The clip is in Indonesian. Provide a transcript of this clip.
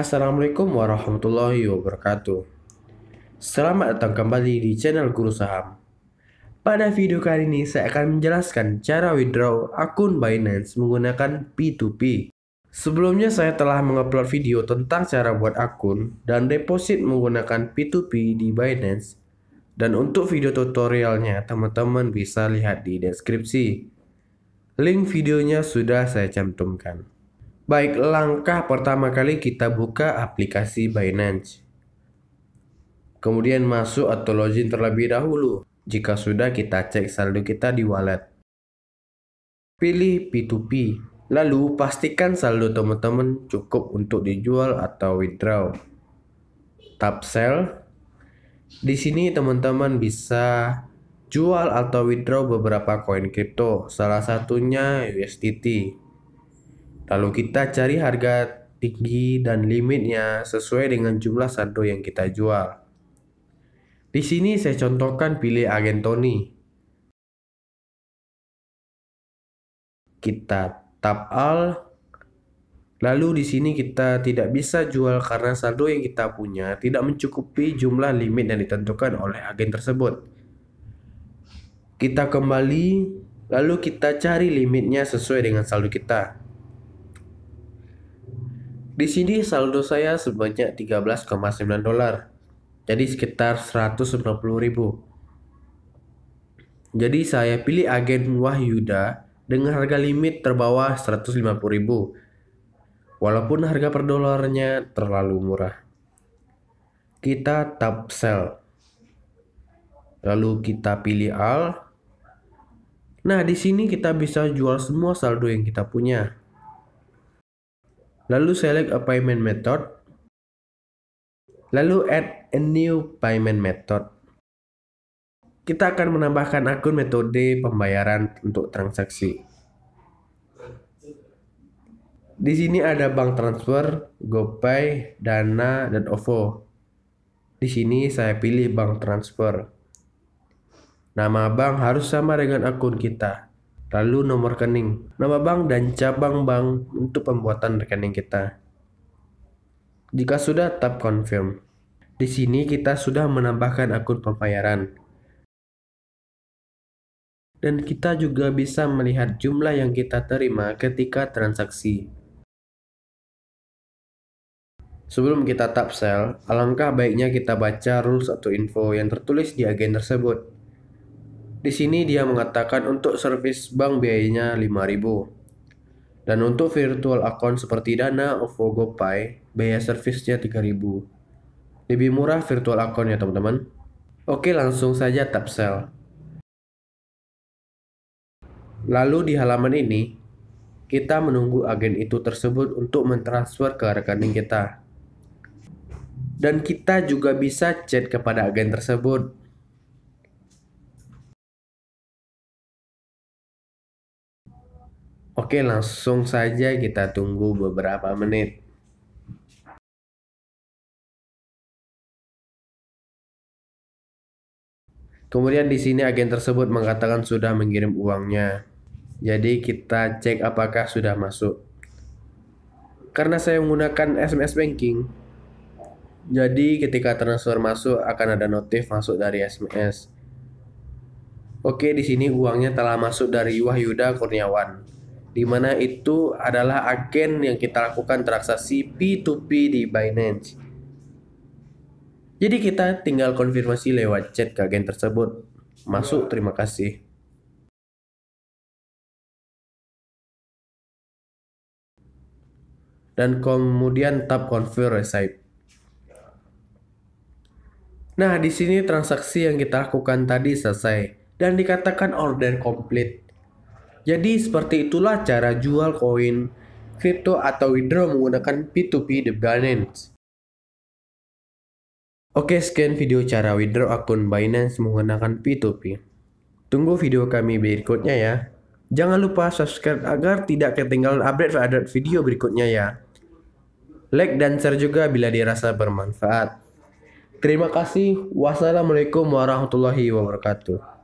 Assalamualaikum warahmatullahi wabarakatuh. Selamat datang kembali di channel Guru Saham. Pada video kali ini saya akan menjelaskan cara withdraw akun Binance menggunakan P2P. Sebelumnya saya telah mengupload video tentang cara buat akun dan deposit menggunakan P2P di Binance. Dan untuk video tutorialnya teman-teman bisa lihat di deskripsi. Link videonya sudah saya cantumkan. Baik, langkah pertama kali kita buka aplikasi Binance. Kemudian masuk atau login terlebih dahulu. Jika sudah kita cek saldo kita di wallet. Pilih P2P. Lalu pastikan saldo teman-teman cukup untuk dijual atau withdraw. Tab sell. Di sini teman-teman bisa jual atau withdraw beberapa koin kripto, salah satunya USDT. Lalu kita cari harga tinggi dan limitnya sesuai dengan jumlah saldo yang kita jual. Di sini saya contohkan pilih agen Tony. Kita tap all Lalu di sini kita tidak bisa jual karena saldo yang kita punya tidak mencukupi jumlah limit yang ditentukan oleh agen tersebut. Kita kembali, lalu kita cari limitnya sesuai dengan saldo kita. Di sini saldo saya sebanyak 13,9 dolar. Jadi sekitar 190.000. ribu. Jadi saya pilih agen Wahyuda dengan harga limit terbawah 150 Walaupun harga per dolarnya terlalu murah. Kita tap sell. Lalu kita pilih all. Nah, di sini kita bisa jual semua saldo yang kita punya. Lalu select a payment method. Lalu add a new payment method. Kita akan menambahkan akun metode pembayaran untuk transaksi. Di sini ada bank transfer, GoPay, Dana, dan OVO. Di sini saya pilih bank transfer. Nama bank harus sama dengan akun kita lalu nomor rekening, nama bank dan cabang bank untuk pembuatan rekening kita. Jika sudah, tap confirm. Di sini kita sudah menambahkan akun pembayaran. Dan kita juga bisa melihat jumlah yang kita terima ketika transaksi. Sebelum kita tap sell, alangkah baiknya kita baca rules atau info yang tertulis di agen tersebut. Di sini dia mengatakan untuk servis bank biayanya 5000 dan untuk virtual account seperti Dana, OVO, GoPay, biaya servisnya 3000 Lebih murah virtual account ya teman-teman. Oke langsung saja tap sell. Lalu di halaman ini, kita menunggu agen itu tersebut untuk mentransfer ke rekening kita. Dan kita juga bisa chat kepada agen tersebut Oke, langsung saja kita tunggu beberapa menit. Kemudian di sini agen tersebut mengatakan sudah mengirim uangnya. Jadi kita cek apakah sudah masuk. Karena saya menggunakan SMS banking. Jadi ketika transfer masuk akan ada notif masuk dari SMS. Oke, di sini uangnya telah masuk dari Wahyuda Kurniawan di mana itu adalah agen yang kita lakukan transaksi P2P di Binance. Jadi kita tinggal konfirmasi lewat chat ke agen tersebut. Masuk, terima kasih. Dan kemudian tap confirm receipt. Nah, di sini transaksi yang kita lakukan tadi selesai dan dikatakan order complete. Jadi seperti itulah cara jual koin kripto atau withdraw menggunakan P2P The Binance. Oke, sekian video cara withdraw akun Binance menggunakan P2P. Tunggu video kami berikutnya ya. Jangan lupa subscribe agar tidak ketinggalan update-update video berikutnya ya. Like dan share juga bila dirasa bermanfaat. Terima kasih. Wassalamualaikum warahmatullahi wabarakatuh.